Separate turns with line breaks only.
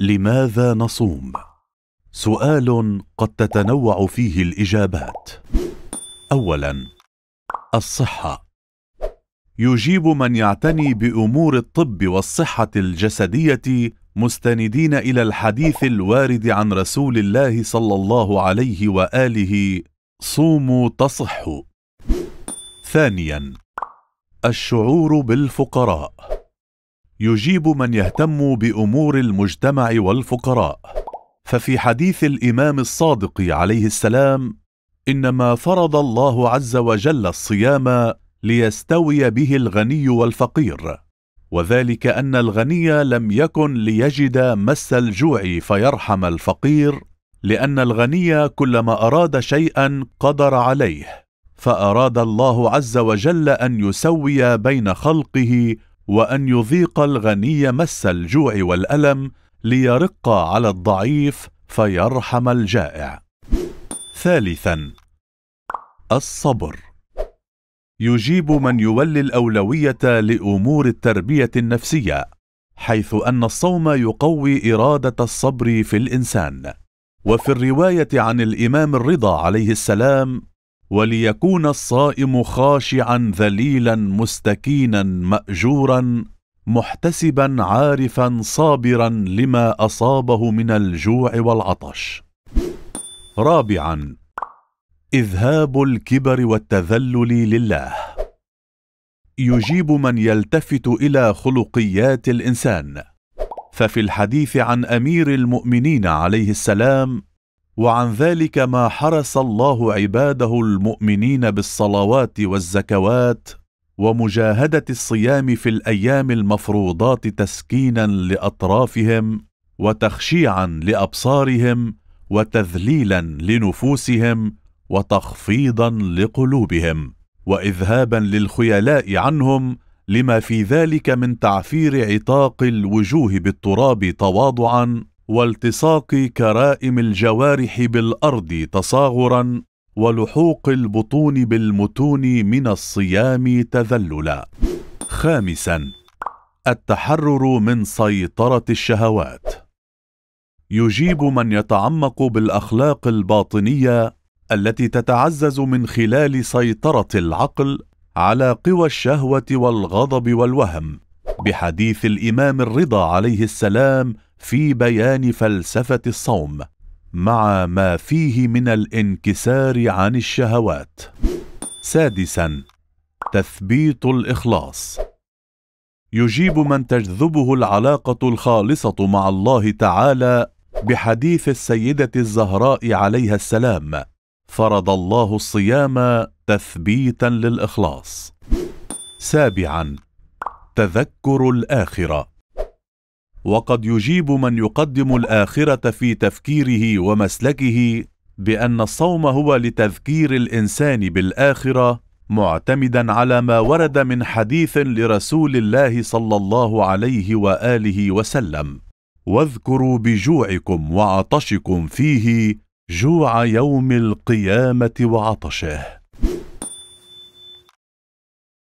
لماذا نصوم سؤال قد تتنوع فيه الاجابات اولا الصحه يجيب من يعتني بامور الطب والصحه الجسديه مستندين الى الحديث الوارد عن رسول الله صلى الله عليه واله صوموا تصحوا ثانيا الشعور بالفقراء يجيب من يهتم بامور المجتمع والفقراء ففي حديث الامام الصادق عليه السلام انما فرض الله عز وجل الصيام ليستوي به الغني والفقير وذلك ان الغني لم يكن ليجد مس الجوع فيرحم الفقير لان الغني كلما اراد شيئا قدر عليه فاراد الله عز وجل ان يسوي بين خلقه وأن يذيق الغني مس الجوع والألم ليرق على الضعيف فيرحم الجائع ثالثا الصبر يجيب من يولي الأولوية لأمور التربية النفسية حيث أن الصوم يقوي إرادة الصبر في الإنسان وفي الرواية عن الإمام الرضا عليه السلام وليكون الصائم خاشعا ذليلا مستكينا ماجورا محتسبا عارفا صابرا لما اصابه من الجوع والعطش رابعا اذهاب الكبر والتذلل لله يجيب من يلتفت الى خلقيات الانسان ففي الحديث عن امير المؤمنين عليه السلام وعن ذلك ما حرس الله عباده المؤمنين بالصلوات والزكوات ومجاهدة الصيام في الأيام المفروضات تسكينا لأطرافهم وتخشيعا لأبصارهم وتذليلا لنفوسهم وتخفيضا لقلوبهم وإذهابا للخيلاء عنهم لما في ذلك من تعفير عتاق الوجوه بالتراب تواضعا والتصاق كرائم الجوارح بالارض تصاغرا ولحوق البطون بالمتون من الصيام تذللا خامسا التحرر من سيطره الشهوات يجيب من يتعمق بالاخلاق الباطنيه التي تتعزز من خلال سيطره العقل على قوى الشهوه والغضب والوهم بحديث الامام الرضا عليه السلام في بيان فلسفه الصوم مع ما فيه من الانكسار عن الشهوات سادسا تثبيت الاخلاص يجيب من تجذبه العلاقه الخالصه مع الله تعالى بحديث السيده الزهراء عليها السلام فرض الله الصيام تثبيتا للاخلاص سابعا تذكر الآخرة وقد يجيب من يقدم الآخرة في تفكيره ومسلكه بأن الصوم هو لتذكير الإنسان بالآخرة معتمدا على ما ورد من حديث لرسول الله صلى الله عليه وآله وسلم واذكروا بجوعكم وعطشكم فيه جوع يوم القيامة وعطشه